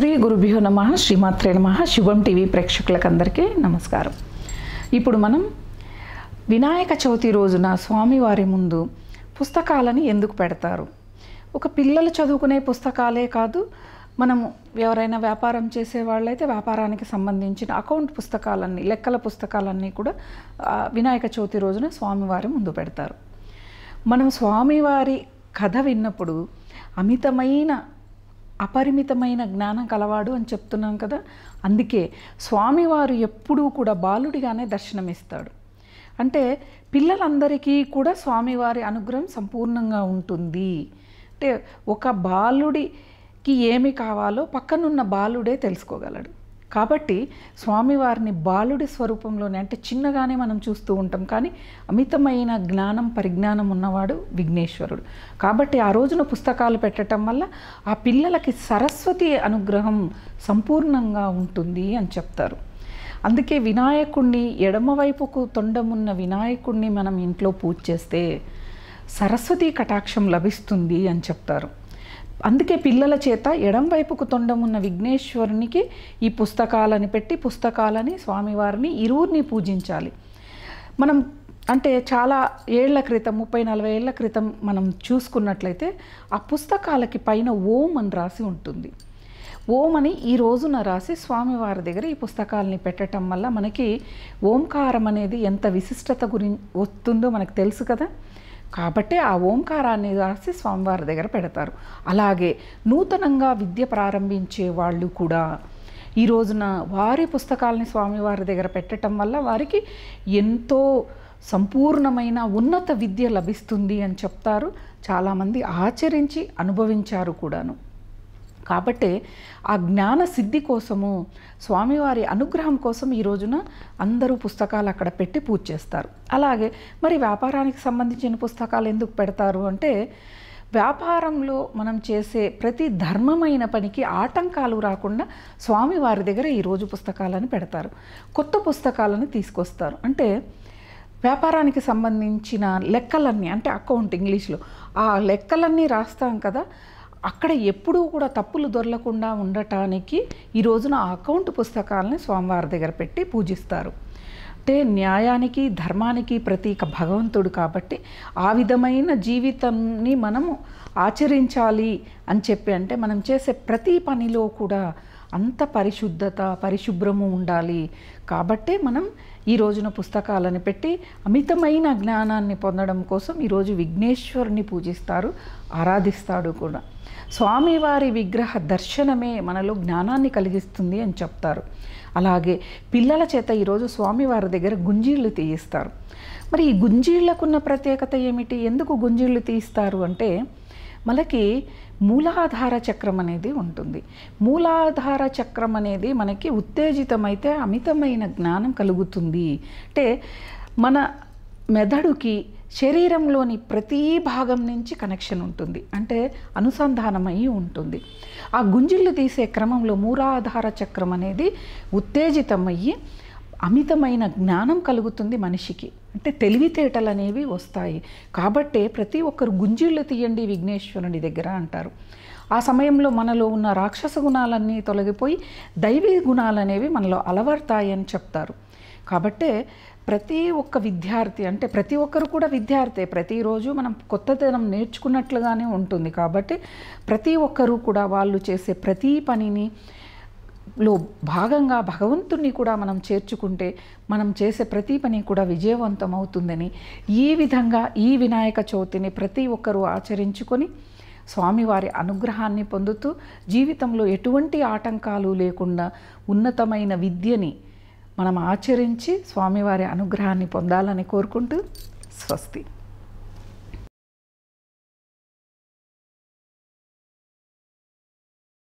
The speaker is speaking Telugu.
శ్రీ గురుభ్యో నమ శ్రీమాత్రే నమ శుభం టీవీ ప్రేక్షకులకందరికీ నమస్కారం ఇప్పుడు మనం వినాయక చవితి రోజున స్వామివారి ముందు పుస్తకాలని ఎందుకు పెడతారు ఒక పిల్లలు చదువుకునే పుస్తకాలే కాదు మనము ఎవరైనా వ్యాపారం చేసే వాళ్ళైతే వ్యాపారానికి సంబంధించిన అకౌంట్ పుస్తకాలన్నీ లెక్కల పుస్తకాలన్నీ కూడా వినాయక చవితి రోజున స్వామివారి ముందు పెడతారు మనం స్వామివారి కథ విన్నప్పుడు అమితమైన అపరిమితమైన జ్ఞానం కలవాడు అని చెప్తున్నాం కదా అందుకే స్వామివారు ఎప్పుడూ కూడా బాలుడిగానే దర్శనమిస్తాడు అంటే పిల్లలందరికీ కూడా స్వామివారి అనుగ్రహం సంపూర్ణంగా ఉంటుంది అంటే ఒక బాలుడికి ఏమి కావాలో పక్కనున్న బాలుడే తెలుసుకోగలడు కాబట్టి స్వామివారిని బాలుడి స్వరూపంలోనే అంటే చిన్నగానే మనం చూస్తూ ఉంటాం కానీ అమితమైన జ్ఞానం పరిజ్ఞానం ఉన్నవాడు విఘ్నేశ్వరుడు కాబట్టి ఆ రోజున పుస్తకాలు పెట్టడం వల్ల ఆ పిల్లలకి సరస్వతి అనుగ్రహం సంపూర్ణంగా ఉంటుంది అని చెప్తారు అందుకే వినాయకుణ్ణి ఎడమవైపుకు తొండమున్న వినాయకుణ్ణి మనం ఇంట్లో పూజ చేస్తే సరస్వతి కటాక్షం లభిస్తుంది అని చెప్తారు అందుకే పిల్లల చేత ఎడంవైపుకు తొండం ఉన్న విఘ్నేశ్వరునికి ఈ పుస్తకాలని పెట్టి పుస్తకాలని స్వామివారిని ఇరువురిని పూజించాలి మనం అంటే చాలా ఏళ్ల క్రితం ముప్పై నలభై ఏళ్ల క్రితం మనం చూసుకున్నట్లయితే ఆ పుస్తకాలకి పైన ఓం అని రాసి ఉంటుంది ఓం అని ఈ రోజున రాసి స్వామివారి దగ్గర ఈ పుస్తకాలని పెట్టడం వల్ల మనకి ఓంకారం అనేది ఎంత విశిష్టత గురించి వస్తుందో మనకు తెలుసు కదా కాబట్టే ఆ ఓంకారాన్ని రాసి స్వామివారి దగ్గర పెడతారు అలాగే నూతనంగా విద్య ప్రారంభించే వాళ్ళు కూడా ఈ రోజున వారి పుస్తకాలని స్వామివారి దగ్గర పెట్టడం వల్ల వారికి ఎంతో సంపూర్ణమైన ఉన్నత విద్య లభిస్తుంది అని చెప్తారు చాలామంది ఆచరించి అనుభవించారు కూడాను కాబట్టి ఆ జ్ఞాన సిద్ధి కోసము స్వామివారి అనుగ్రహం కోసం ఈ రోజున అందరూ పుస్తకాలు అక్కడ పెట్టి పూజ చేస్తారు అలాగే మరి వ్యాపారానికి సంబంధించిన పుస్తకాలు ఎందుకు పెడతారు అంటే వ్యాపారంలో మనం చేసే ప్రతి ధర్మమైన పనికి ఆటంకాలు రాకుండా స్వామివారి దగ్గర ఈరోజు పుస్తకాలను పెడతారు కొత్త పుస్తకాలను తీసుకొస్తారు అంటే వ్యాపారానికి సంబంధించిన లెక్కలన్నీ అంటే అకౌంట్ ఇంగ్లీష్లో ఆ లెక్కలన్నీ రాస్తాం కదా అక్కడ ఎప్పుడూ కూడా తప్పులు దొరలకుండా ఉండటానికి ఈ రోజున ఆ అకౌంట్ పుస్తకాలని స్వామివారి దగ్గర పెట్టి పూజిస్తారు అంటే న్యాయానికి ధర్మానికి ప్రతీక భగవంతుడు కాబట్టి ఆ విధమైన జీవితాన్ని మనము ఆచరించాలి అని చెప్పి అంటే మనం చేసే ప్రతి పనిలో కూడా అంత పరిశుద్ధత పరిశుభ్రము ఉండాలి కాబట్టే మనం ఈ రోజున పుస్తకాలను పెట్టి అమితమైన జ్ఞానాన్ని పొందడం కోసం ఈరోజు విఘ్నేశ్వరుని పూజిస్తారు ఆరాధిస్తాడు కూడా స్వామివారి విగ్రహ దర్శనమే మనలో జ్ఞానాన్ని కలిగిస్తుంది అని చెప్తారు అలాగే పిల్లల చేత ఈరోజు స్వామివారి దగ్గర గుంజీళ్ళు తీయిస్తారు మరి ఈ గుంజీళ్లకున్న ప్రత్యేకత ఏమిటి ఎందుకు గుంజీళ్ళు తీయిస్తారు అంటే మనకి మూలాధార చక్రం అనేది ఉంటుంది మూలాధార చక్రం అనేది మనకి ఉత్తేజితమైతే అమితమైన జ్ఞానం కలుగుతుంది అంటే మన మెదడుకి శరీరంలోని ప్రతి భాగం నుంచి కనెక్షన్ ఉంటుంది అంటే అనుసంధానమై ఉంటుంది ఆ గుంజిళ్ళు తీసే క్రమంలో మూలాధార చక్రం అనేది ఉత్తేజితమయ్యి అమితమైన జ్ఞానం కలుగుతుంది మనిషికి అంటే తెలివితేటలు అనేవి వస్తాయి కాబట్టే ప్రతి ఒక్కరు గుంజీళ్ళు తీయండి విఘ్నేశ్వరుని దగ్గర అంటారు ఆ సమయంలో మనలో ఉన్న రాక్షస గుణాలన్నీ తొలగిపోయి దైవీ గుణాలనేవి మనలో అలవడతాయని చెప్తారు కాబట్టే ప్రతి ఒక్క విద్యార్థి అంటే ప్రతి ఒక్కరు కూడా విద్యార్థే ప్రతిరోజు మనం కొత్తదనం నేర్చుకున్నట్లుగానే ఉంటుంది కాబట్టి ప్రతి ఒక్కరూ కూడా వాళ్ళు చేసే ప్రతి పనిని లో భాగంగా భగవంతుణ్ణి కూడా మనం చేర్చుకుంటే మనం చేసే ప్రతి పని కూడా విజయవంతం అవుతుందని ఈ విధంగా ఈ వినాయక చవితిని ప్రతి ఒక్కరూ ఆచరించుకొని స్వామివారి అనుగ్రహాన్ని పొందుతూ జీవితంలో ఎటువంటి ఆటంకాలు లేకుండా ఉన్నతమైన విద్యని మనం ఆచరించి స్వామివారి అనుగ్రహాన్ని పొందాలని కోరుకుంటూ స్వస్తి